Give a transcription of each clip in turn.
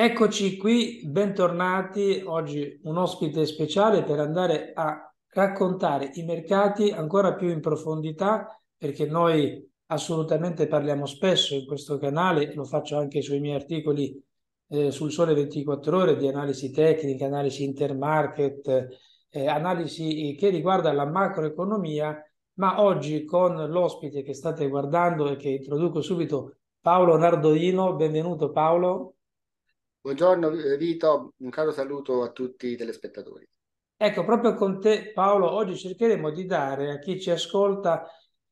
Eccoci qui, bentornati. Oggi un ospite speciale per andare a raccontare i mercati ancora più in profondità, perché noi assolutamente parliamo spesso in questo canale, lo faccio anche sui miei articoli eh, sul Sole 24 ore di analisi tecnica, analisi intermarket, eh, analisi che riguarda la macroeconomia, ma oggi con l'ospite che state guardando e che introduco subito, Paolo Nardolino. Benvenuto Paolo. Buongiorno Vito, un caro saluto a tutti i telespettatori. Ecco, proprio con te Paolo, oggi cercheremo di dare a chi ci ascolta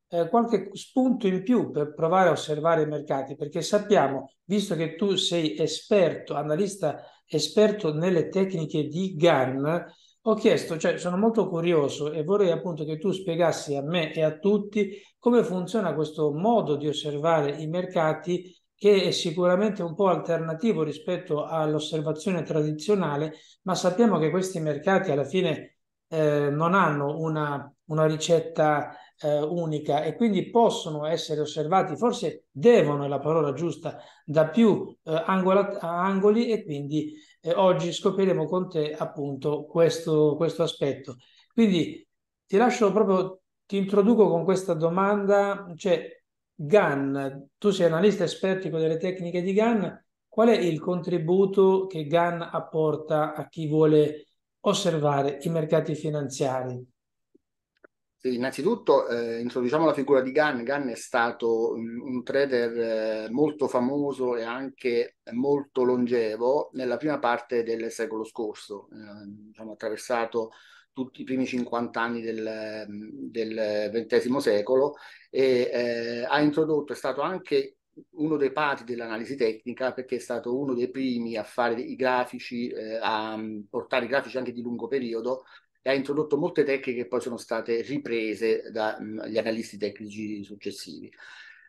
eh, qualche spunto in più per provare a osservare i mercati, perché sappiamo, visto che tu sei esperto, analista esperto nelle tecniche di GAN, ho chiesto, cioè sono molto curioso e vorrei appunto che tu spiegassi a me e a tutti come funziona questo modo di osservare i mercati che è sicuramente un po' alternativo rispetto all'osservazione tradizionale, ma sappiamo che questi mercati alla fine eh, non hanno una, una ricetta eh, unica e quindi possono essere osservati, forse devono, è la parola giusta, da più eh, angola, angoli e quindi eh, oggi scopriremo con te appunto questo, questo aspetto. Quindi ti lascio proprio, ti introduco con questa domanda, cioè GAN, tu sei analista espertico delle tecniche di GAN, qual è il contributo che GAN apporta a chi vuole osservare i mercati finanziari? Sì, innanzitutto eh, introduciamo la figura di Gann. Gann è stato un, un trader eh, molto famoso e anche molto longevo nella prima parte del secolo scorso. Eh, diciamo, attraversato tutti i primi 50 anni del, del XX secolo e eh, ha introdotto, è stato anche uno dei padri dell'analisi tecnica perché è stato uno dei primi a fare i grafici, eh, a portare i grafici anche di lungo periodo e ha introdotto molte tecniche che poi sono state riprese dagli analisti tecnici successivi.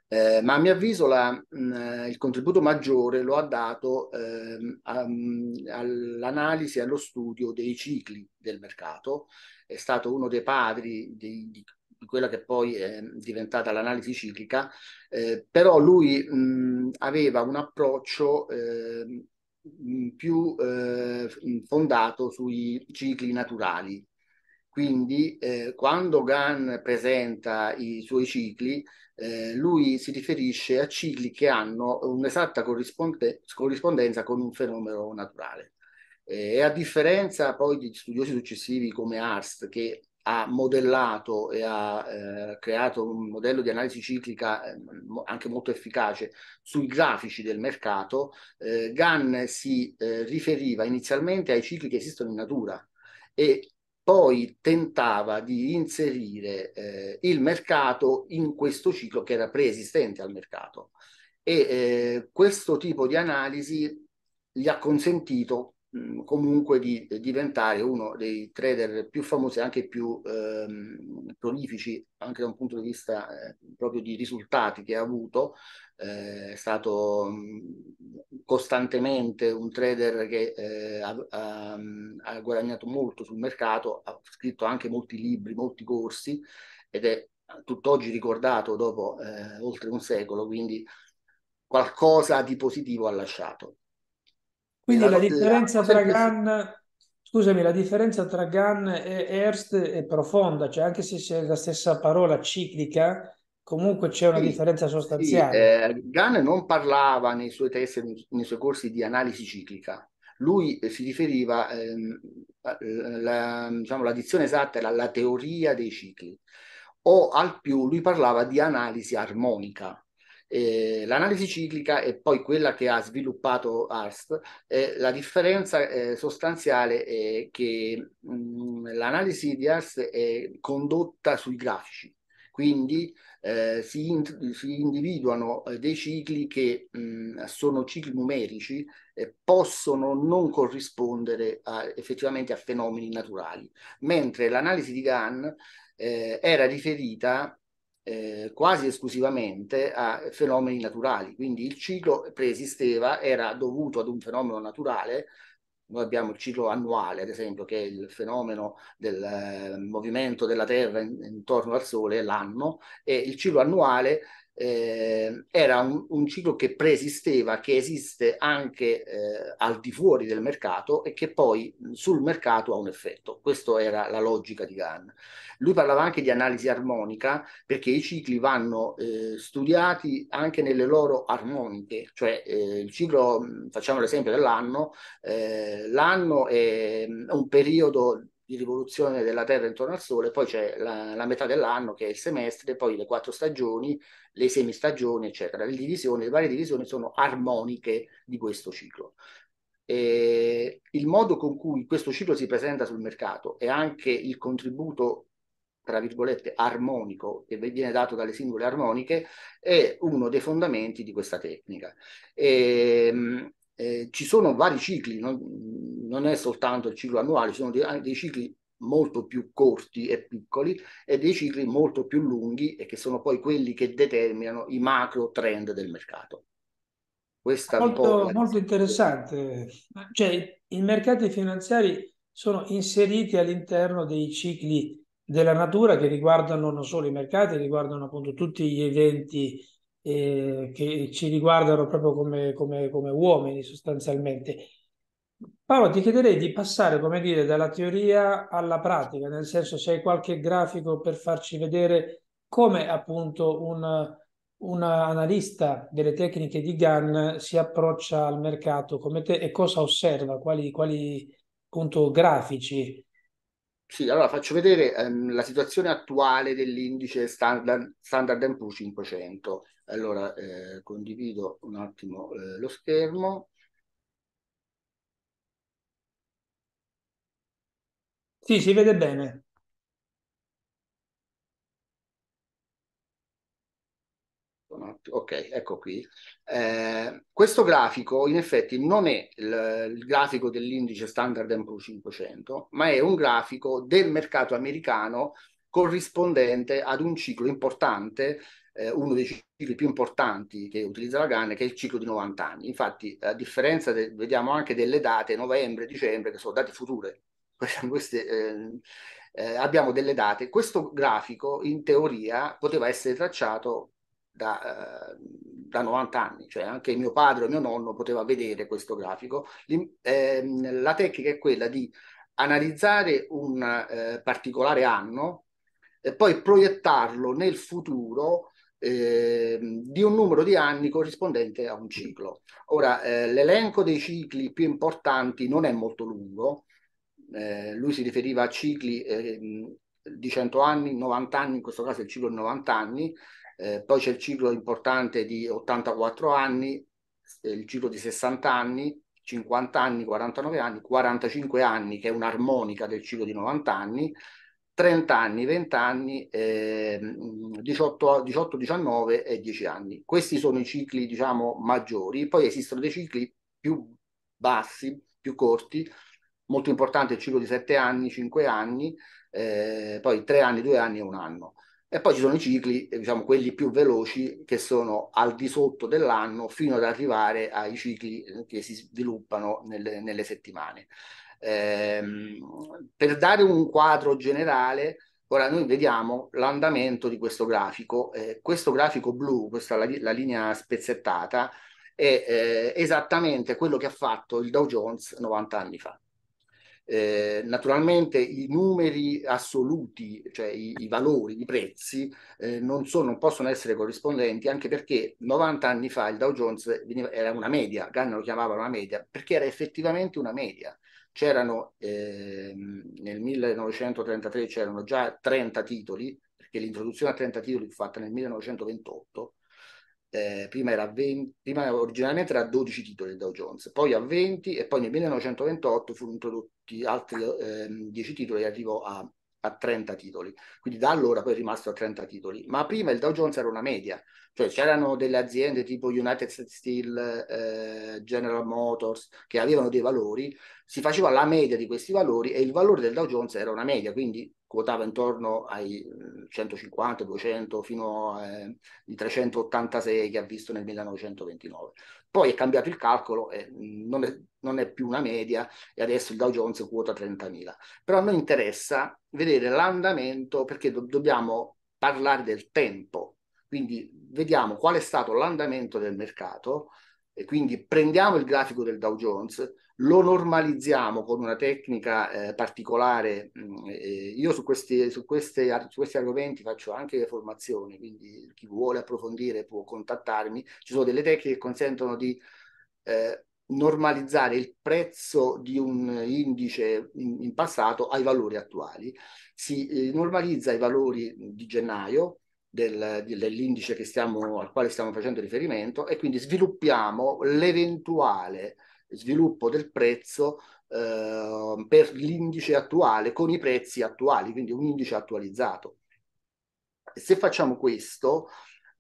Eh, ma a mio avviso la, mh, eh, il contributo maggiore lo ha dato ehm, all'analisi e allo studio dei cicli del mercato. È stato uno dei padri di, di quella che poi è diventata l'analisi ciclica, eh, però lui mh, aveva un approccio ehm, eh, più fondato sui cicli naturali quindi eh, quando Gann presenta i suoi cicli, eh, lui si riferisce a cicli che hanno un'esatta corrisponde- corrispondenza con un fenomeno naturale. Eh, e a differenza poi di studiosi successivi come Arst, che ha modellato e ha eh, creato un modello di analisi ciclica eh, anche molto efficace sui grafici del mercato, eh, Gann si eh, riferiva inizialmente ai cicli che esistono in natura e poi tentava di inserire eh, il mercato in questo ciclo che era preesistente al mercato. E eh, questo tipo di analisi gli ha consentito comunque di, eh, diventare uno dei trader più famosi, e anche più ehm, prolifici, anche da un punto di vista eh, proprio di risultati che ha avuto. Eh, è stato mh, costantemente un trader che eh, ha, ha, ha guadagnato molto sul mercato, ha scritto anche molti libri, molti corsi ed è tutt'oggi ricordato dopo eh, oltre un secolo, quindi qualcosa di positivo ha lasciato. Quindi la, la differenza tra Gann, scusami, la differenza tra Gann e Erst è profonda, cioè anche se c'è la stessa parola ciclica, comunque c'è una sì, differenza sostanziale. Sì, eh, Gann non parlava nei suoi testi, nei suoi corsi di analisi ciclica. Lui eh, si riferiva, ehm, eh, la, diciamo, la dizione esatta era la teoria dei cicli, o al più lui parlava di analisi armonica eh, l'analisi ciclica e poi quella che ha sviluppato ARST, eh, la differenza eh, sostanziale è che mh, mm, l'analisi di ARST è condotta sui grafici, quindi eh, si, in, si, individuano eh, dei cicli che mh, mm, sono cicli numerici e possono non corrispondere a, effettivamente a fenomeni naturali, mentre l'analisi di Gann eh, era riferita eh, quasi esclusivamente a fenomeni naturali, quindi il ciclo preesisteva, era dovuto ad un fenomeno naturale, noi abbiamo il ciclo annuale, ad esempio, che è il fenomeno del eh, movimento della Terra in, intorno al Sole, l'anno, e il ciclo annuale eh, era un, un, ciclo che preesisteva, che esiste anche eh, al di fuori del mercato e che poi sul mercato ha un effetto. Questa era la logica di Gann. Lui parlava anche di analisi armonica perché i cicli vanno eh, studiati anche nelle loro armoniche, cioè eh, il ciclo, facciamo l'esempio dell'anno, eh, l'anno è un periodo di rivoluzione della Terra intorno al Sole, poi c'è la, la, metà dell'anno che è il semestre, poi le quattro stagioni le semistagioni, eccetera. Le divisioni, le varie divisioni sono armoniche di questo ciclo. E il modo con cui questo ciclo si presenta sul mercato e anche il contributo tra virgolette armonico che viene dato dalle singole armoniche è uno dei fondamenti di questa tecnica. E, ehm, eh, ci sono vari cicli, non, non, è soltanto il ciclo annuale, ci sono dei, dei cicli molto più corti e piccoli e dei cicli molto più lunghi e che sono poi quelli che determinano i macro trend del mercato. Questa molto, molto interessante. Cioè, i mercati finanziari sono inseriti all'interno dei cicli della natura che riguardano non solo i mercati, riguardano appunto tutti gli eventi eh, che ci riguardano proprio come, come, come uomini sostanzialmente. Paolo, ti chiederei di passare, come dire, dalla teoria alla pratica, nel senso se hai qualche grafico per farci vedere come appunto un, un analista delle tecniche di GAN si approccia al mercato come te e cosa osserva, quali, quali appunto, grafici. Sì, allora faccio vedere ehm, la situazione attuale dell'indice Standard, Standard Poor's 500. Allora, eh, condivido un attimo eh, lo schermo. Sì, si vede bene. Ok, ecco qui. Eh, questo grafico in effetti non è il, il grafico dell'indice Standard Poor's 500, ma è un grafico del mercato americano corrispondente ad un ciclo importante, eh, uno dei cicli più importanti che utilizza la GAN, che è il ciclo di 90 anni. Infatti, a differenza, de, vediamo anche delle date novembre-dicembre, che sono date future queste, eh, eh, abbiamo delle date. Questo grafico in teoria poteva essere tracciato da, eh, da, 90 anni, cioè anche mio padre o mio nonno poteva vedere questo grafico. Ehm, la tecnica è quella di analizzare un eh, particolare anno e poi proiettarlo nel futuro eh, di un numero di anni corrispondente a un ciclo. Ora, eh, l'elenco dei cicli più importanti non è molto lungo, eh, lui si riferiva a cicli eh, mm, di 100 anni, 90 anni, in questo caso il ciclo di 90 anni, eh, poi c'è il ciclo importante di 84 anni, eh, il ciclo di 60 anni, 50 anni, 49 anni, 45 anni, che è un'armonica del ciclo di 90 anni, 30 anni, 20 anni, eh, 18, 19 e 10 anni. Questi sono i cicli, diciamo, maggiori. Poi esistono dei cicli più bassi, più corti, molto importante il ciclo di sette anni, cinque anni, eh, poi tre anni, due anni e un anno. E poi ci sono i cicli, eh, diciamo quelli più veloci, che sono al di sotto dell'anno fino ad arrivare ai cicli eh, che si sviluppano nelle, nelle settimane. Eh, per dare un quadro generale, ora noi vediamo l'andamento di questo grafico. Eh, questo grafico blu, questa la, la linea spezzettata, è eh, esattamente quello che ha fatto il Dow Jones 90 anni fa. Eh, naturalmente i numeri assoluti, cioè i, i valori, i prezzi, eh, non, sono, non, possono essere corrispondenti anche perché 90 anni fa il Dow Jones veniva, era una media, Gann lo chiamava una media, perché era effettivamente una media. C'erano, eh, nel 1933 c'erano già 30 titoli, perché l'introduzione a 30 titoli fu fatta nel 1928, eh, prima, era 20, prima originariamente era 12 titoli il Dow Jones, poi a 20 e poi nel 1928 furono introdotti altri eh, 10 titoli e arrivò a, a, 30 titoli. Quindi da allora poi è rimasto a 30 titoli. Ma prima il Dow Jones era una media, cioè c'erano delle aziende tipo United Steel, eh, General Motors che avevano dei valori, si faceva la media di questi valori e il valore del Dow Jones era una media, quindi quotava intorno ai 150, eh, 200 fino ai eh, 386 che ha visto nel 1929. Poi è cambiato il calcolo, e non, è, non è più una media e adesso il Dow Jones quota 30.000. Però a noi interessa vedere l'andamento perché do- dobbiamo parlare del tempo. Quindi vediamo qual è stato l'andamento del mercato e quindi prendiamo il grafico del Dow Jones, lo normalizziamo con una tecnica eh, particolare. Eh, io su questi, su, questi, su questi, argomenti faccio anche le formazioni, quindi chi vuole approfondire può contattarmi. Ci sono delle tecniche che consentono di eh, normalizzare il prezzo di un indice in, in passato ai valori attuali. Si eh, normalizza i valori di gennaio, del, dell'indice stiamo, al quale stiamo facendo riferimento e quindi sviluppiamo l'eventuale sviluppo del prezzo eh, per l'indice attuale con i prezzi attuali, quindi un indice attualizzato. Se facciamo questo,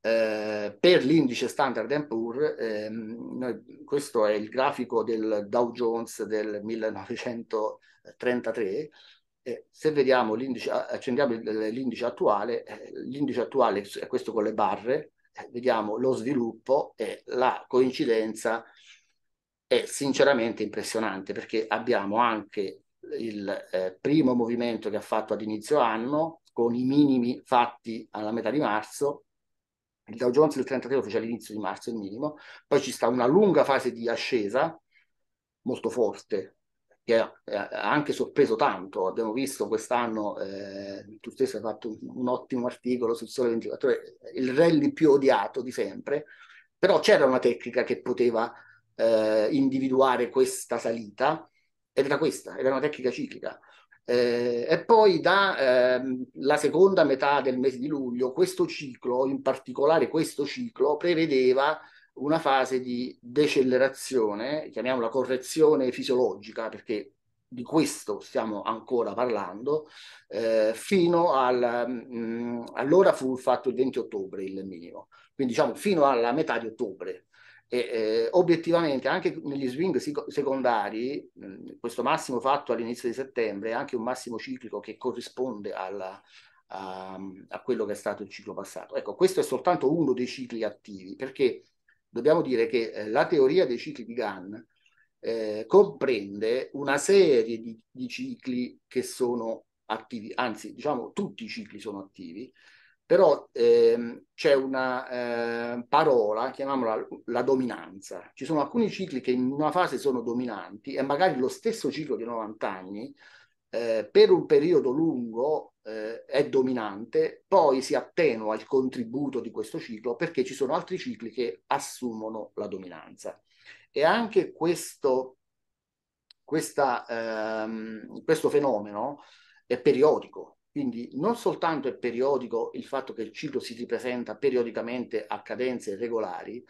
eh, per l'indice Standard Poor's, ehm, questo è il grafico del Dow Jones del 1933, eh, se vediamo l'indice, accendiamo l'indice attuale, eh, l'indice attuale è questo con le barre, eh, vediamo lo sviluppo e la coincidenza è sinceramente impressionante perché abbiamo anche il eh, primo movimento che ha fatto ad inizio anno con i minimi fatti alla metà di marzo, il Dow Jones il 33 fece all'inizio di marzo il minimo, poi ci sta una lunga fase di ascesa molto forte che eh, ha, anche sorpreso tanto. Abbiamo visto quest'anno, eh, tu stesso hai fatto un, un ottimo articolo sul Sole 24 Ore, il rally più odiato di sempre, però c'era una tecnica che poteva eh, individuare questa salita ed era questa, era una tecnica ciclica. Eh, e poi dalla eh, seconda metà del mese di luglio questo ciclo, in particolare questo ciclo, prevedeva una fase di decelerazione, chiamiamola correzione fisiologica, perché di questo stiamo ancora parlando, eh, fino al, mh, mm, allora fu fatto il 20 ottobre il minimo, quindi diciamo fino alla metà di ottobre. E, eh, obiettivamente anche negli swing secondari, mh, mm, questo massimo fatto all'inizio di settembre è anche un massimo ciclico che corrisponde alla, a, a quello che è stato il ciclo passato. Ecco, questo è soltanto uno dei cicli attivi, perché dobbiamo dire che eh, la teoria dei cicli di Gann eh, comprende una serie di, di, cicli che sono attivi, anzi diciamo tutti i cicli sono attivi, però ehm, c'è una eh, parola, chiamiamola la dominanza. Ci sono alcuni cicli che in una fase sono dominanti e magari lo stesso ciclo di 90 anni eh, per un periodo lungo eh, è dominante, poi si attenua il contributo di questo ciclo perché ci sono altri cicli che assumono la dominanza. E anche questo, questa, ehm, questo fenomeno è periodico, quindi non soltanto è periodico il fatto che il ciclo si ripresenta periodicamente a cadenze regolari,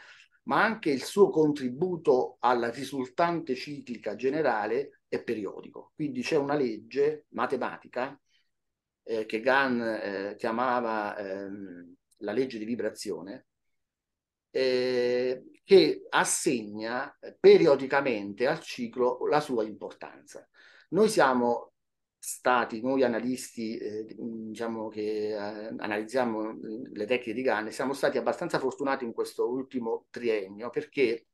ma anche il suo contributo alla risultante ciclica generale è periodico. Quindi c'è una legge matematica eh, che Gann eh, chiamava ehm, la legge di vibrazione, eh, che assegna periodicamente al ciclo la sua importanza. Noi siamo stati noi analisti, eh, diciamo che eh, analizziamo eh, le tecniche di Gann, siamo stati abbastanza fortunati in questo ultimo triennio perché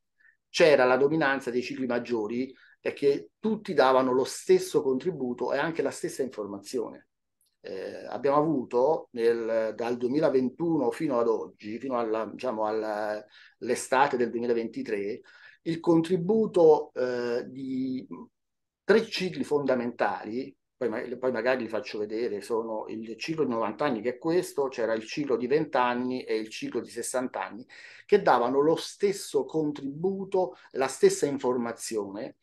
c'era la dominanza dei cicli maggiori e che tutti davano lo stesso contributo e anche la stessa informazione. Eh, abbiamo avuto nel, dal 2021 fino ad oggi, fino alla, diciamo all'estate del 2023, il contributo eh, di tre cicli fondamentali poi, poi, magari li faccio vedere, sono il ciclo di 90 anni che è questo, c'era il ciclo di 20 anni e il ciclo di 60 anni, che davano lo stesso contributo, la stessa informazione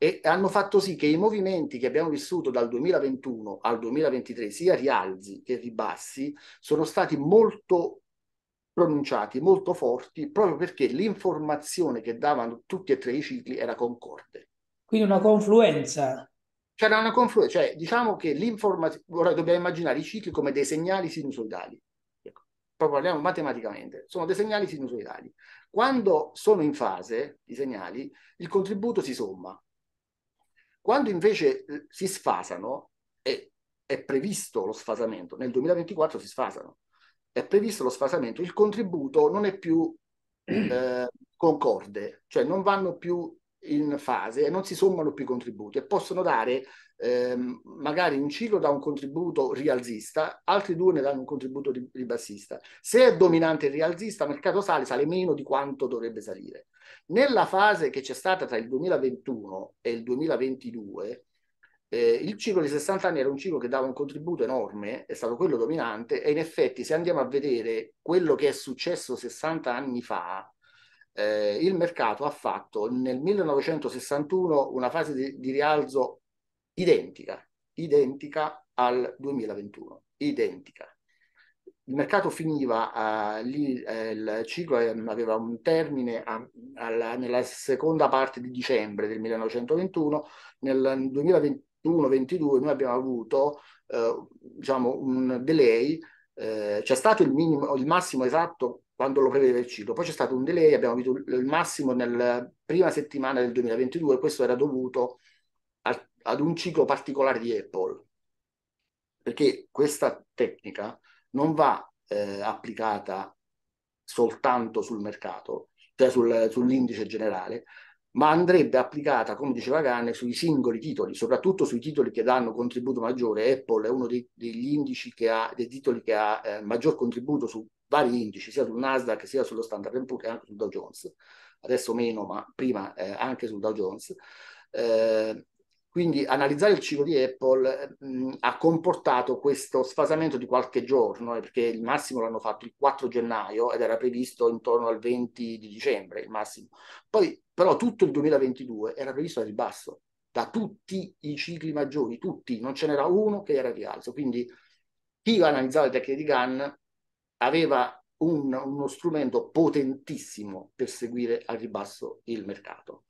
e hanno fatto sì che i movimenti che abbiamo vissuto dal 2021 al 2023, sia rialzi che ribassi, sono stati molto pronunciati, molto forti, proprio perché l'informazione che davano tutti e tre i cicli era concorde. Quindi una confluenza c'era una confluenza, cioè diciamo che l'informazione, ora dobbiamo immaginare i cicli come dei segnali sinusoidali, ecco, proprio parliamo matematicamente, sono dei segnali sinusoidali. Quando sono in fase i segnali, il contributo si somma. Quando invece eh, si sfasano, è, è previsto lo sfasamento, nel 2024 si sfasano, è previsto lo sfasamento, il contributo non è più eh, concorde, cioè non vanno più in fase e non si sommano più i contributi e possono dare ehm, magari un ciclo da un contributo rialzista, altri due ne danno un contributo ribassista. Se è dominante il rialzista, il mercato sale, sale meno di quanto dovrebbe salire. Nella fase che c'è stata tra il 2021 e il 2022, eh, il ciclo di 60 anni era un ciclo che dava un contributo enorme, è stato quello dominante e in effetti se andiamo a vedere quello che è successo 60 anni fa, eh, il mercato ha fatto nel 1961 una fase di, di rialzo identica, identica al 2021, identica il mercato finiva uh, lì, eh, il ciclo aveva un termine a, alla, nella seconda parte di dicembre del 1921, nel 2021-22 noi abbiamo avuto eh, diciamo un delay, eh, c'è stato il, minimo, il massimo esatto quando lo prevedeva il ciclo. Poi c'è stato un delay, abbiamo avuto il massimo nella prima settimana del 2022, questo era dovuto a, ad un ciclo particolare di Apple, perché questa tecnica non va eh, applicata soltanto sul mercato, cioè sul, sull'indice generale, ma andrebbe applicata, come diceva Ganne, sui singoli titoli, soprattutto sui titoli che danno contributo maggiore. Apple è uno dei, degli indici che ha, dei titoli che ha eh, maggior contributo su vari indici, sia sul Nasdaq, sia sullo Standard Poor's che anche sul Dow Jones. Adesso meno, ma prima eh, anche sul Dow Jones. Eh, quindi analizzare il ciclo di Apple mh, ha comportato questo sfasamento di qualche giorno, eh, perché il massimo l'hanno fatto il 4 gennaio ed era previsto intorno al 20 di dicembre, il massimo. Poi però tutto il 2022 era previsto al ribasso, da tutti i cicli maggiori, tutti, non ce n'era uno che era rialzo. Quindi chi analizzava le tecniche di GAN aveva un, uno strumento potentissimo per seguire al ribasso il mercato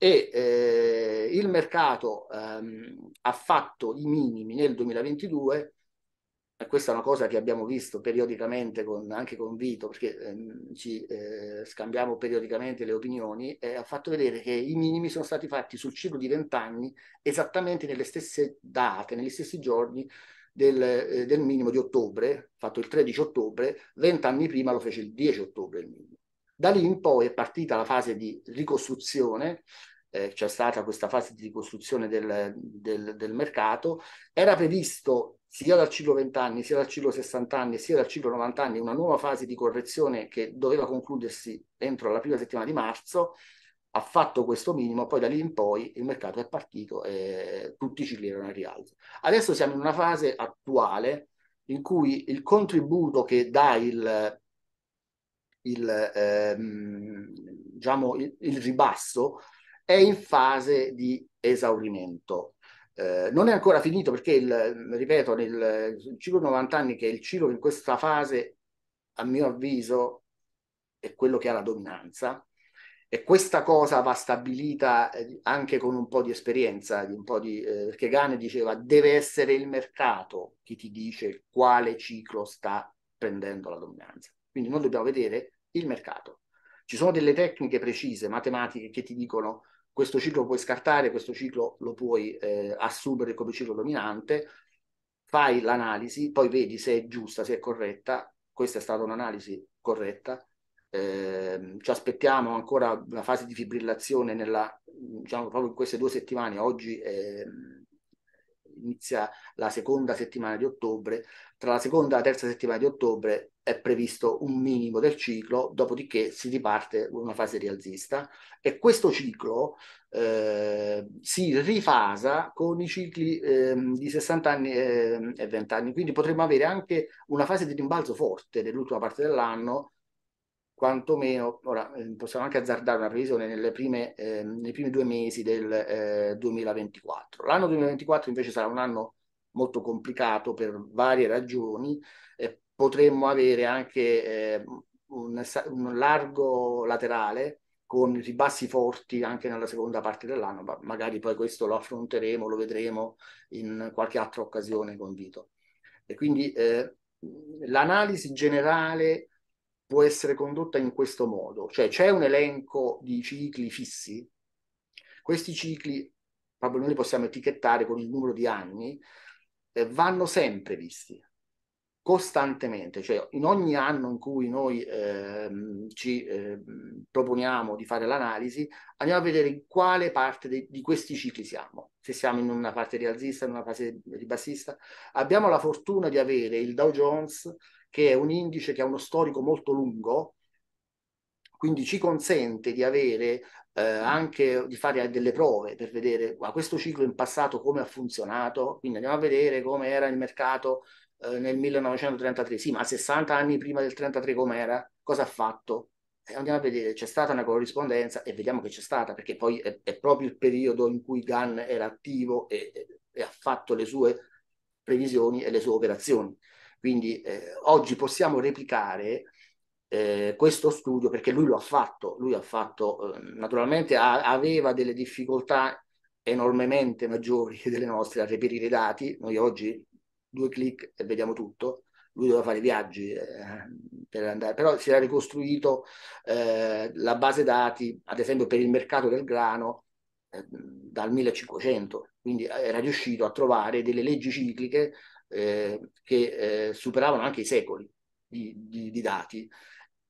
e eh, il mercato ehm, ha fatto i minimi nel 2022 e questa è una cosa che abbiamo visto periodicamente con, anche con Vito perché ehm, ci eh, scambiamo periodicamente le opinioni e ha fatto vedere che i minimi sono stati fatti sul ciclo di vent'anni esattamente nelle stesse date, negli stessi giorni del, eh, del minimo di ottobre, fatto il 13 ottobre, vent'anni prima lo fece il 10 ottobre il minimo. Da lì in poi è partita la fase di ricostruzione, eh, c'è stata questa fase di ricostruzione del, del, del mercato, era previsto sia dal ciclo 20 anni, sia dal ciclo 60 anni, sia dal ciclo 90 anni una nuova fase di correzione che doveva concludersi entro la prima settimana di marzo, ha fatto questo minimo, poi da lì in poi il mercato è partito e tutti i cicli erano a rialzo. Adesso siamo in una fase attuale in cui il contributo che dà il il, ehm, diciamo, il, il ribasso è in fase di esaurimento. Eh, non è ancora finito perché, il, ripeto, nel, ciclo 90 anni, che è il ciclo in questa fase, a mio avviso, è quello che ha la dominanza, e questa cosa va stabilita eh, anche con un po' di esperienza, di po di, eh, perché Gane diceva deve essere il mercato che ti dice quale ciclo sta prendendo la dominanza. Quindi noi dobbiamo vedere il mercato. Ci sono delle tecniche precise, matematiche, che ti dicono questo ciclo puoi scartare, questo ciclo lo puoi eh, assumere come ciclo dominante, fai l'analisi, poi vedi se è giusta, se è corretta, questa è stata un'analisi corretta, eh, ci aspettiamo ancora una fase di fibrillazione nella, diciamo, proprio in queste due settimane, oggi eh, inizia la seconda settimana di ottobre, tra la seconda e la terza settimana di ottobre è previsto un minimo del ciclo, dopodiché si riparte una fase rialzista e questo ciclo eh, si rifasa con i cicli eh, di 60 anni eh, e 20 anni, quindi potremmo avere anche una fase di rimbalzo forte nell'ultima parte dell'anno, quantomeno, ora ehm, possiamo anche azzardare una previsione prime, ehm, nei primi due mesi del 2024. Eh, L'anno 2024 invece sarà un anno molto complicato per varie ragioni, eh, potremmo avere anche eh, un, un, largo laterale con ribassi forti anche nella seconda parte dell'anno, ma magari poi questo lo affronteremo, lo vedremo in qualche altra occasione con Vito. E quindi eh, l'analisi generale può essere condotta in questo modo, cioè c'è un elenco di cicli fissi, questi cicli proprio noi li possiamo etichettare con il numero di anni, eh, vanno sempre visti, costantemente, cioè in ogni anno in cui noi ehm, ci ehm, proponiamo di fare l'analisi, andiamo a vedere in quale parte de- di questi cicli siamo, se siamo in una parte rialzista, in una fase ribassista. Abbiamo la fortuna di avere il Dow Jones, che è un indice che ha uno storico molto lungo, quindi ci consente di avere eh, anche di fare delle prove per vedere a questo ciclo in passato come ha funzionato, quindi andiamo a vedere come era il mercato eh, nel 1933, sì, ma 60 anni prima del 33 com'era? Cosa ha fatto? Eh, andiamo a vedere, c'è stata una corrispondenza e vediamo che c'è stata, perché poi è, è proprio il periodo in cui Gunn era attivo e, e, e, ha fatto le sue previsioni e le sue operazioni. Quindi eh, oggi possiamo replicare eh, questo studio perché lui lo ha fatto, lui ha fatto eh, naturalmente a, aveva delle difficoltà enormemente maggiori delle nostre a reperire i dati, noi oggi due clic e vediamo tutto. Lui doveva fare i viaggi eh, per andare, però si era ricostruito eh, la base dati, ad esempio per il mercato del grano, eh, dal 1500, quindi eh, era riuscito a trovare delle leggi cicliche eh, che eh, superavano anche i secoli di, di, di dati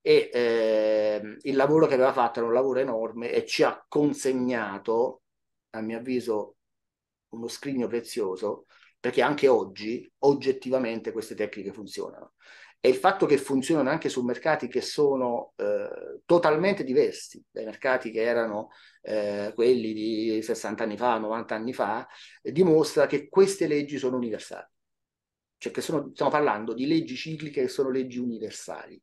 e eh, il lavoro che aveva fatto era un lavoro enorme e ci ha consegnato, a mio avviso, uno scrigno prezioso perché anche oggi oggettivamente queste tecniche funzionano. E il fatto che funzionano anche su mercati che sono eh, totalmente diversi dai mercati che erano eh, quelli di 60 anni fa, 90 anni fa, eh, dimostra che queste leggi sono universali. Cioè che sono, stiamo parlando di leggi cicliche che sono leggi universali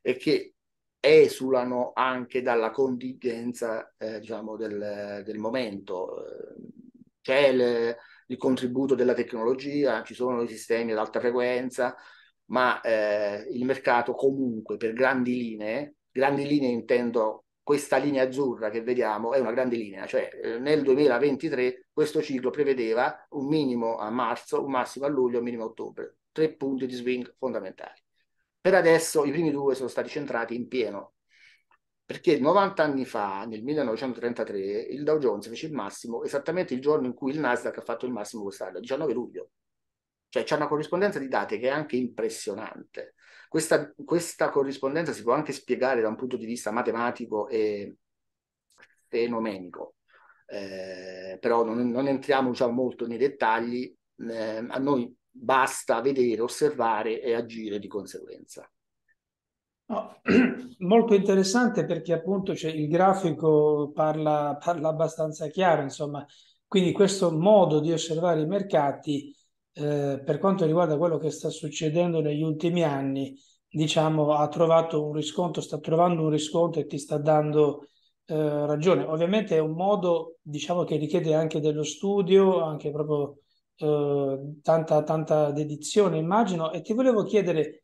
e che esulano anche dalla contingenza eh, diciamo del, del, momento. Eh, C'è cioè, le, il contributo della tecnologia, ci sono i sistemi ad alta frequenza, ma eh, il mercato comunque per grandi linee, grandi linee intendo questa linea azzurra che vediamo è una grande linea, cioè eh, nel 2023 questo ciclo prevedeva un minimo a marzo, un massimo a luglio, un minimo a ottobre, tre punti di swing fondamentali. Per adesso i primi due sono stati centrati in pieno perché 90 anni fa, nel 1933, il Dow Jones fece il massimo esattamente il giorno in cui il Nasdaq ha fatto il massimo quest'anno, il 19 luglio. Cioè c'è una corrispondenza di date che è anche impressionante. Questa, questa corrispondenza si può anche spiegare da un punto di vista matematico e fenomenico, eh, però non, non entriamo diciamo, molto nei dettagli, eh, a noi basta vedere, osservare e agire di conseguenza. Oh, molto interessante perché appunto cioè, il grafico parla, parla, abbastanza chiaro, insomma, quindi questo modo di osservare i mercati eh, per quanto riguarda quello che sta succedendo negli ultimi anni, diciamo, ha trovato un riscontro, sta trovando un riscontro e ti sta dando eh, ragione. Ovviamente è un modo, diciamo, che richiede anche dello studio, anche proprio eh, tanta, tanta dedizione, immagino, e ti volevo chiedere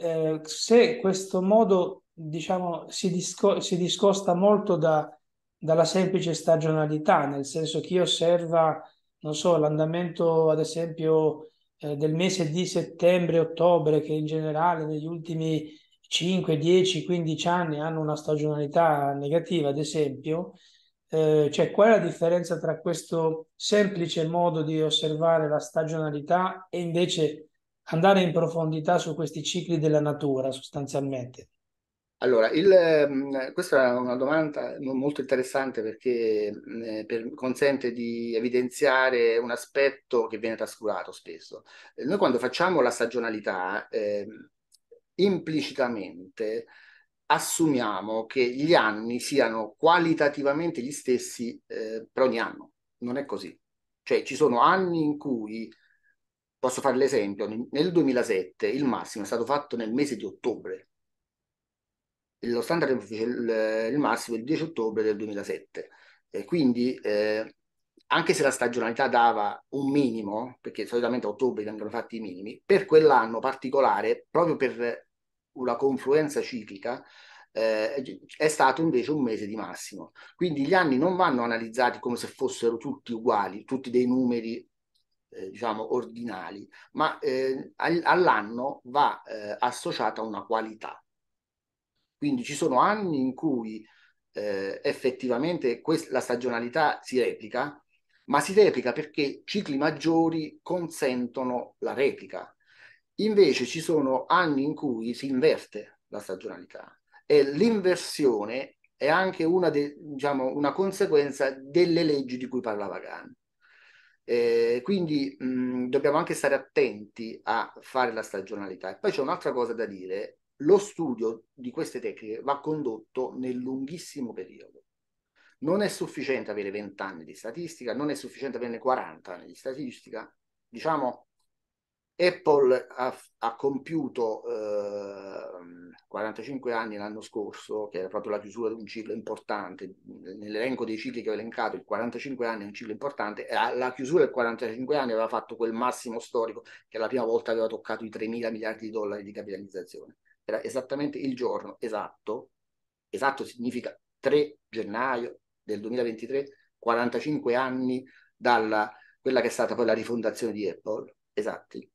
eh, se questo modo diciamo, si, disco- si discosta molto da, dalla semplice stagionalità, nel senso che osserva, non so, l'andamento ad esempio eh, del mese di settembre-ottobre, che in generale negli ultimi 5, 10, 15 anni hanno una stagionalità negativa, ad esempio, eh, cioè qual è la differenza tra questo semplice modo di osservare la stagionalità e invece andare in profondità su questi cicli della natura sostanzialmente? Allora, il, ehm, questa è una domanda molto interessante perché eh, per, consente di evidenziare un aspetto che viene trascurato spesso. Noi quando facciamo la stagionalità, eh, implicitamente assumiamo che gli anni siano qualitativamente gli stessi eh, per ogni anno. Non è così. Cioè ci sono anni in cui Posso fare l'esempio, nel 2007 il massimo è stato fatto nel mese di ottobre. Lo standard il, il massimo il 10 ottobre del 2007. E quindi eh, anche se la stagionalità dava un minimo, perché solitamente a ottobre vengono fatti i minimi, per quell'anno particolare, proprio per una confluenza ciclica, eh, è stato invece un mese di massimo. Quindi gli anni non vanno analizzati come se fossero tutti uguali, tutti dei numeri eh, diciamo ordinali, ma eh, all'anno va eh, associata una qualità. Quindi ci sono anni in cui eh, effettivamente quest- la stagionalità si replica, ma si replica perché cicli maggiori consentono la replica. Invece ci sono anni in cui si inverte la stagionalità e l'inversione è anche una, de- diciamo, una conseguenza delle leggi di cui parlava Gandhi. Eh, quindi mh, mm, dobbiamo anche stare attenti a fare la stagionalità. E poi c'è un'altra cosa da dire, lo studio di queste tecniche va condotto nel lunghissimo periodo. Non è sufficiente avere 20 anni di statistica, non è sufficiente averne 40 anni di statistica. Diciamo Apple ha, ha compiuto eh, 45 anni l'anno scorso, che era proprio la chiusura di un ciclo importante, nell'elenco dei cicli che ho elencato, il 45 anni è un ciclo importante, e alla chiusura del 45 anni aveva fatto quel massimo storico che la prima volta aveva toccato i 3 mila miliardi di dollari di capitalizzazione. Era esattamente il giorno esatto, esatto significa 3 gennaio del 2023, 45 anni dalla quella che è stata poi la rifondazione di Apple, esatti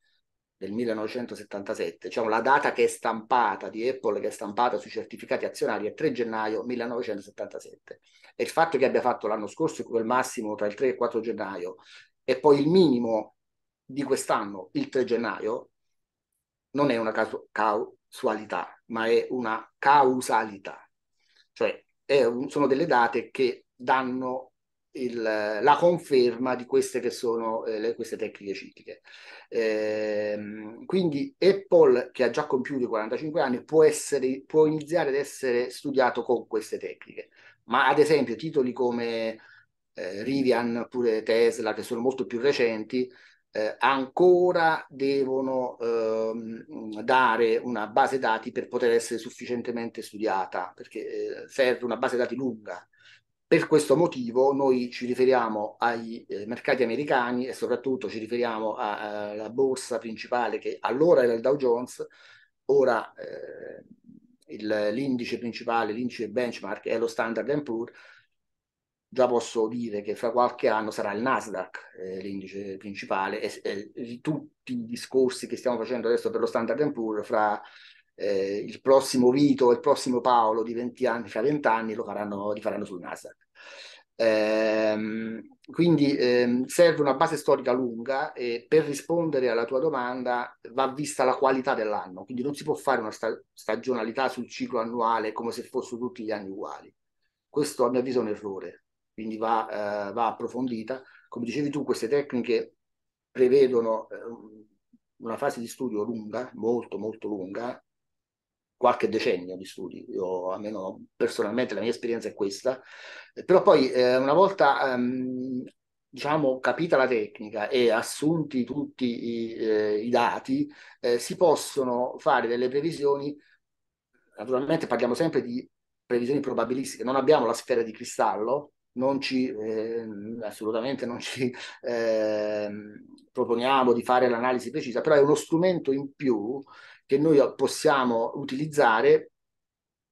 del 1977, cioè diciamo la data che è stampata di Apple, che è stampata sui certificati azionari, è 3 gennaio 1977. E il fatto che abbia fatto l'anno scorso quel massimo tra il 3 e il 4 gennaio e poi il minimo di quest'anno, il 3 gennaio, non è una casu- casualità, ma è una causalità. Cioè un, sono delle date che danno il, la conferma di queste che sono eh, le, queste tecniche cicliche. Ehm, quindi Apple, che ha già compiuto 45 anni, può, essere, può iniziare ad essere studiato con queste tecniche. Ma ad esempio titoli come eh, Rivian oppure Tesla, che sono molto più recenti, eh, ancora devono ehm, dare una base dati per poter essere sufficientemente studiata, perché eh, serve una base dati lunga per questo motivo noi ci riferiamo ai eh, mercati americani e soprattutto ci riferiamo alla borsa principale che allora era il Dow Jones, ora eh, il, l'indice principale, l'indice benchmark è lo Standard Poor's. Già posso dire che fra qualche anno sarà il Nasdaq eh, l'indice principale e, e tutti i discorsi che stiamo facendo adesso per lo Standard Poor's fra eh, il prossimo Vito, il prossimo Paolo di 20 anni, fra 20 anni lo faranno, li faranno sul Nasdaq. Ehm, quindi ehm, serve una base storica lunga e per rispondere alla tua domanda va vista la qualità dell'anno, quindi non si può fare una sta- stagionalità sul ciclo annuale come se fossero tutti gli anni uguali. Questo a mio avviso è un errore, quindi va, eh, va approfondita. Come dicevi tu, queste tecniche prevedono eh, una fase di studio lunga, molto molto lunga, qualche decennio di studi, io almeno personalmente la mia esperienza è questa, però poi eh, una volta ehm, diciamo, capita la tecnica e assunti tutti i, eh, i dati, eh, si possono fare delle previsioni, naturalmente parliamo sempre di previsioni probabilistiche, non abbiamo la sfera di cristallo, non ci, eh, assolutamente non ci ehm, proponiamo di fare l'analisi precisa, però è uno strumento in più che noi possiamo utilizzare,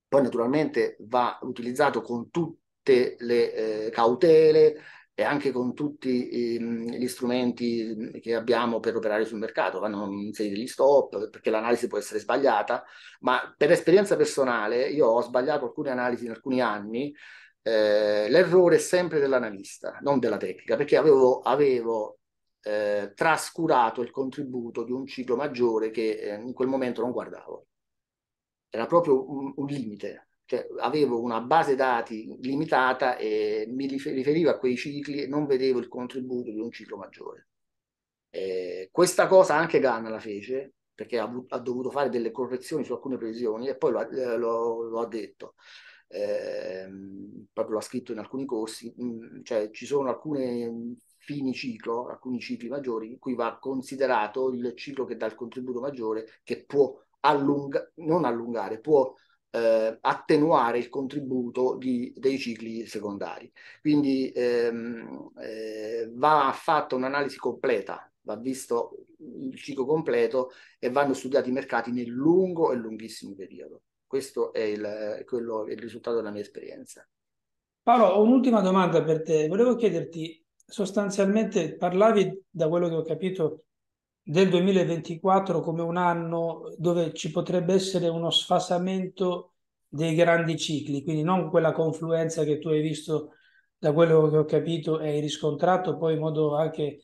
poi naturalmente va utilizzato con tutte le eh, cautele e anche con tutti eh, gli strumenti mm, che abbiamo per operare sul mercato, vanno inseriti gli stop perché l'analisi può essere sbagliata, ma per esperienza personale io ho sbagliato alcune analisi in alcuni anni eh, l'errore è sempre dell'analista, non della tecnica, perché avevo, avevo eh, trascurato il contributo di un ciclo maggiore che eh, in quel momento non guardavo. Era proprio un, un limite, cioè, avevo una base dati limitata e mi riferivo a quei cicli e non vedevo il contributo di un ciclo maggiore. Eh, questa cosa anche Ganna la fece perché ha, ha, dovuto fare delle correzioni su alcune previsioni e poi lo, eh, lo, lo ha detto. Eh, proprio l'ha scritto in alcuni corsi, mm, cioè ci sono alcune fini ciclo, alcuni cicli maggiori, in cui va considerato il ciclo che dà il contributo maggiore, che può allunga- non allungare, può eh, attenuare il contributo di, dei cicli secondari. Quindi ehm, eh, va fatta un'analisi completa, va visto il ciclo completo e vanno studiati i mercati nel lungo e lunghissimo periodo. Questo è il, quello, è il risultato della mia esperienza. Paolo, ho un'ultima domanda per te. Volevo chiederti sostanzialmente parlavi, da quello che ho capito, del 2024 come un anno dove ci potrebbe essere uno sfasamento dei grandi cicli, quindi non quella confluenza che tu hai visto, da quello che ho capito, e hai riscontrato poi in modo anche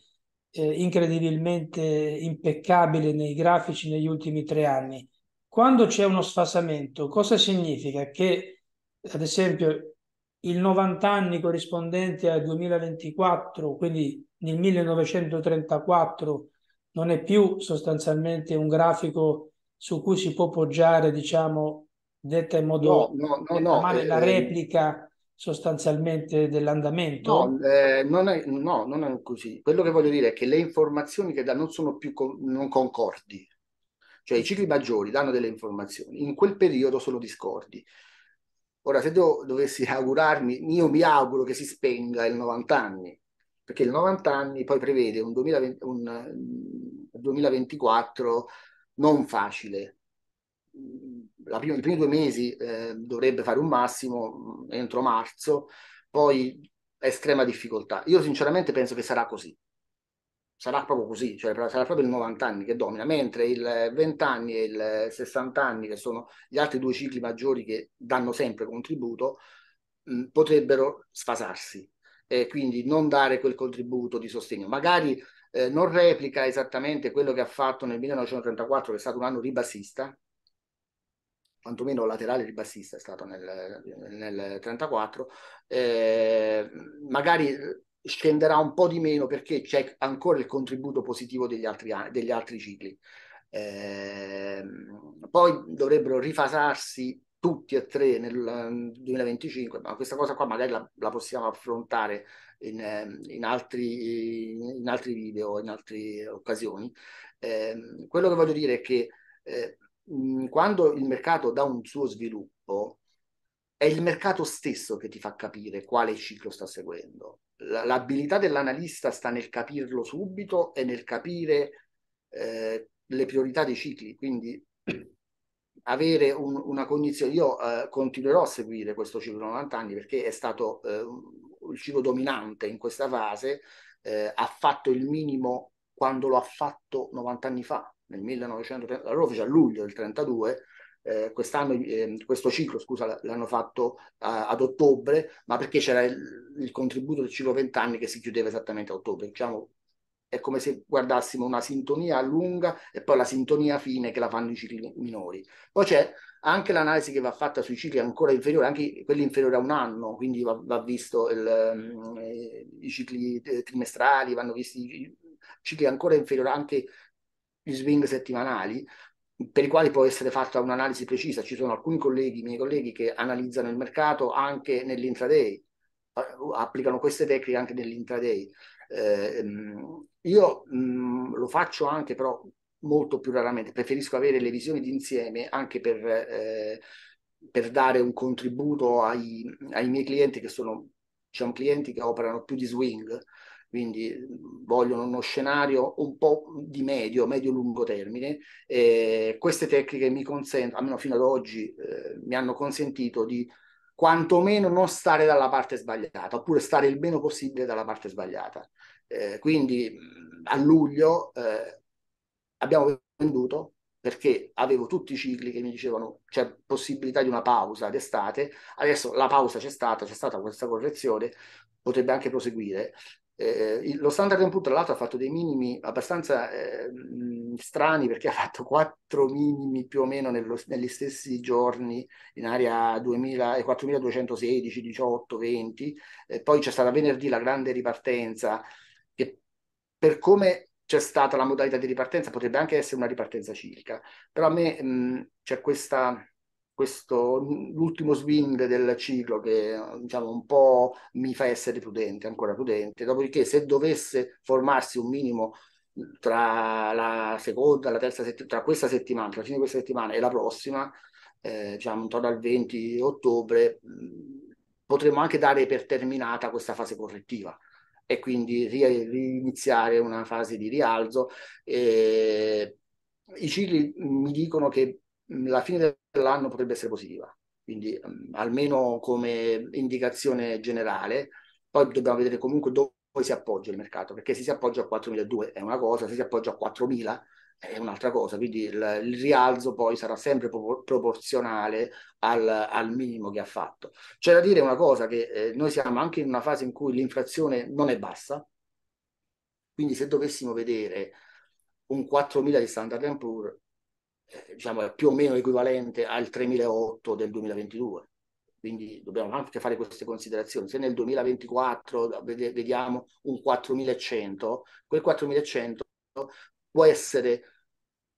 eh, incredibilmente impeccabile nei grafici negli ultimi tre anni. Quando c'è uno sfasamento, cosa significa? Che, ad esempio, il 90 anni corrispondente al 2024, quindi nel 1934, non è più sostanzialmente un grafico su cui si può poggiare, diciamo, detta in modo no, no, no, male, la eh, eh, replica sostanzialmente dell'andamento? No, eh, non è, no, non è così. Quello che voglio dire è che le informazioni che dà non sono più con, non concordi. Cioè i cicli maggiori danno delle informazioni, in quel periodo sono discordi. Ora, se io dovessi augurarmi, io mi auguro che si spenga il 90 anni, perché il 90 anni poi prevede un, 2020, un 2024 mm, non facile. Mm, prima, I primi due mesi eh, dovrebbe fare un massimo mm, entro marzo, poi estrema difficoltà. Io sinceramente penso che sarà così sarà proprio così, cioè sarà proprio il 90 anni che domina, mentre il 20 anni e il 60 anni, che sono gli altri due cicli maggiori che danno sempre contributo, mh, potrebbero sfasarsi e quindi non dare quel contributo di sostegno. Magari eh, non replica esattamente quello che ha fatto nel 1934, che è stato un anno ribassista, quantomeno laterale ribassista è stato nel, nel 34, eh, magari eh, scenderà un po' di meno perché c'è ancora il contributo positivo degli altri, degli altri cicli. Eh, poi dovrebbero rifasarsi tutti e tre nel 2025, ehm, ma questa cosa qua magari la, la possiamo affrontare in, ehm, in, altri, in, altri, video, in altre occasioni. Eh, quello che voglio dire è che eh, quando il mercato dà un suo sviluppo, è il mercato stesso che ti fa capire quale ciclo sta seguendo l'abilità dell'analista sta nel capirlo subito e nel capire eh, le priorità dei cicli, quindi avere un, una cognizione. Io eh, continuerò a seguire questo ciclo 90 anni perché è stato eh, il ciclo dominante in questa fase, eh, ha fatto il minimo quando lo ha fatto 90 anni fa, nel 1930, allora lo fece a luglio del 1932 eh, quest'anno, eh, questo ciclo, scusa, l'hanno fatto a, ad ottobre, ma perché c'era il, il contributo del ciclo 20 anni che si chiudeva esattamente a ottobre. Diciamo, è come se guardassimo una sintonia lunga e poi la sintonia fine che la fanno i cicli minori. Poi c'è anche l'analisi che va fatta sui cicli ancora inferiori, anche quelli inferiori a un anno, quindi va, va visto il, um, i cicli eh, trimestrali, vanno visti i cicli ancora inferiori anche gli swing settimanali, per i quali può essere fatta un'analisi precisa. Ci sono alcuni colleghi, miei colleghi, che analizzano il mercato anche nell'intraday, eh, applicano queste tecniche anche nell'intraday. Eh, mm, io mh, mm, lo faccio anche però molto più raramente, preferisco avere le visioni d'insieme anche per, eh, per dare un contributo ai, ai, miei clienti che sono diciamo, clienti che operano più di swing quindi mhmm, vogliono uno scenario un po' di medio, medio-lungo termine. Eh, queste tecniche mi consentono, almeno fino ad oggi, eh, mi hanno consentito di quantomeno non stare dalla parte sbagliata, oppure stare il meno possibile dalla parte sbagliata. Eh, quindi mhmm, a luglio eh, abbiamo venduto perché avevo tutti i cicli che mi dicevano c'è possibilità di una pausa d'estate, adesso la pausa c'è stata, c'è stata questa correzione, potrebbe anche proseguire, eh, lo standard input tra l'altro ha fatto dei minimi abbastanza eh, mm, strani perché ha fatto quattro minimi più o meno nello, negli stessi giorni in area 4216, 18, 20 eh, poi c'è stata venerdì la grande ripartenza che per come c'è stata la modalità di ripartenza potrebbe anche essere una ripartenza circa però a me mh, mm, c'è questa questo, l'ultimo swing del ciclo che diciamo un po' mi fa essere prudente, ancora prudente. Dopodiché, se dovesse formarsi un minimo tra la seconda, la terza settimana, tra questa settimana, tra la fine di questa settimana e la prossima, eh, diciamo intorno al 20 ottobre, mm, potremmo anche dare per terminata questa fase correttiva e quindi riniziare una fase di rialzo. Eh, I cicli mi dicono che Mm, la fine dell'anno potrebbe essere positiva, quindi mm, almeno come indicazione generale, poi dobbiamo vedere comunque dove si appoggia il mercato, perché se si appoggia a 4.200 è una cosa, se si appoggia a 4.000 è un'altra cosa, quindi il, il rialzo poi sarà sempre pro- proporzionale al, al, minimo che ha fatto. C'è da dire una cosa che eh, noi siamo anche in una fase in cui l'inflazione non è bassa, quindi se dovessimo vedere un 4.000 di Standard Poor's eh, diciamo, è più o meno equivalente al 3008 del 2022. Quindi dobbiamo anche fare queste considerazioni. Se nel 2024 vediamo un 4100, quel 4100 può essere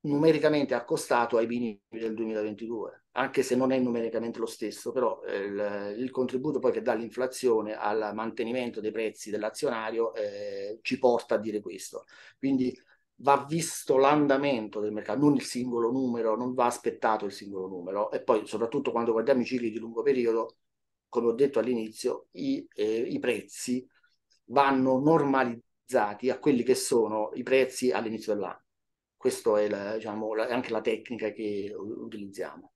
numericamente accostato ai vini del 2022, anche se non è numericamente lo stesso, però eh, il, il contributo poi che dà l'inflazione al mantenimento dei prezzi dell'azionario eh, ci porta a dire questo. Quindi va visto l'andamento del mercato, non il singolo numero, non va aspettato il singolo numero. E poi, soprattutto quando guardiamo i cicli di lungo periodo, come ho detto all'inizio, i, eh, i prezzi vanno normalizzati a quelli che sono i prezzi all'inizio dell'anno. Questa è, la, diciamo, la, anche la tecnica che utilizziamo.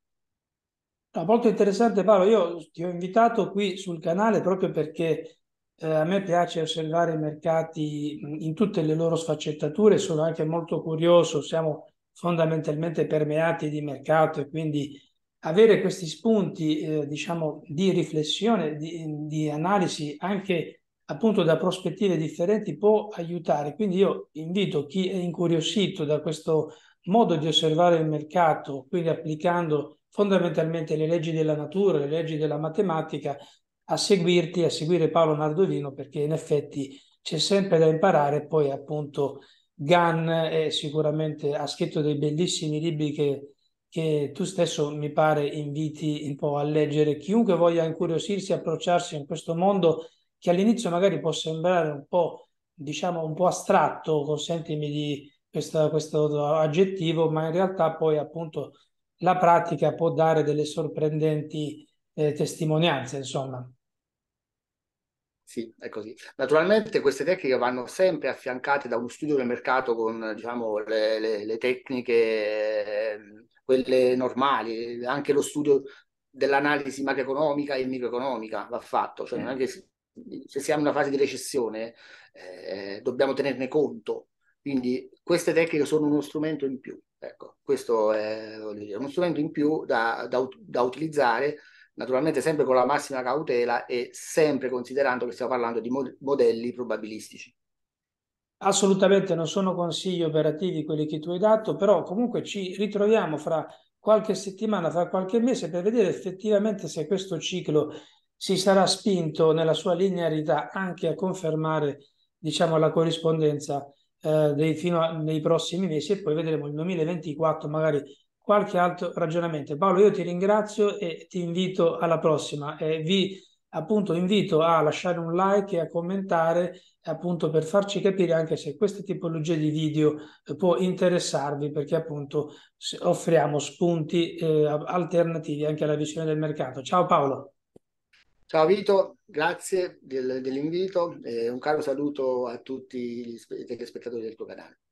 molto interessante Paolo, io ti ho invitato qui sul canale proprio perché eh, a me piace osservare i mercati in tutte le loro sfaccettature, sono anche molto curioso, siamo fondamentalmente permeati di mercato e quindi avere questi spunti eh, diciamo, di riflessione, di, di, analisi anche appunto da prospettive differenti può aiutare. Quindi io invito chi è incuriosito da questo modo di osservare il mercato, quindi applicando fondamentalmente le leggi della natura, le leggi della matematica, a seguirti, a seguire Paolo Nardolino, perché in effetti c'è sempre da imparare. Poi, appunto, Gann è sicuramente ha scritto dei bellissimi libri che, che, tu stesso mi pare inviti un po' a leggere. Chiunque voglia incuriosirsi, approcciarsi in questo mondo che all'inizio magari può sembrare un po', diciamo, un po' astratto, consentimi di questa, questo aggettivo, ma in realtà poi appunto la pratica può dare delle sorprendenti eh, testimonianze, insomma. Sì, è così. Naturalmente queste tecniche vanno sempre affiancate da uno studio del mercato con diciamo, le, le, le tecniche, eh, quelle normali, anche lo studio dell'analisi macroeconomica e microeconomica va fatto, cioè non è che se siamo in una fase di recessione eh, dobbiamo tenerne conto, quindi queste tecniche sono uno strumento in più, ecco, questo è dire, uno strumento in più da, da, da utilizzare naturalmente sempre con la massima cautela e sempre considerando che stiamo parlando di modelli probabilistici. Assolutamente non sono consigli operativi quelli che tu hai dato, però comunque ci ritroviamo fra qualche settimana, fra qualche mese per vedere effettivamente se questo ciclo si sarà spinto nella sua linearità anche a confermare diciamo, la corrispondenza eh, dei, fino a, nei prossimi mesi e poi vedremo il 2024 magari qualche altro ragionamento. Paolo, io ti ringrazio e ti invito alla prossima. Eh, vi appunto invito a lasciare un like e a commentare appunto per farci capire anche se questa tipologia di video eh, può interessarvi perché appunto offriamo spunti eh, alternativi anche alla visione del mercato. Ciao Paolo. Ciao Vito, grazie del, dell'invito e un caro saluto a tutti gli, telespettatori del tuo canale.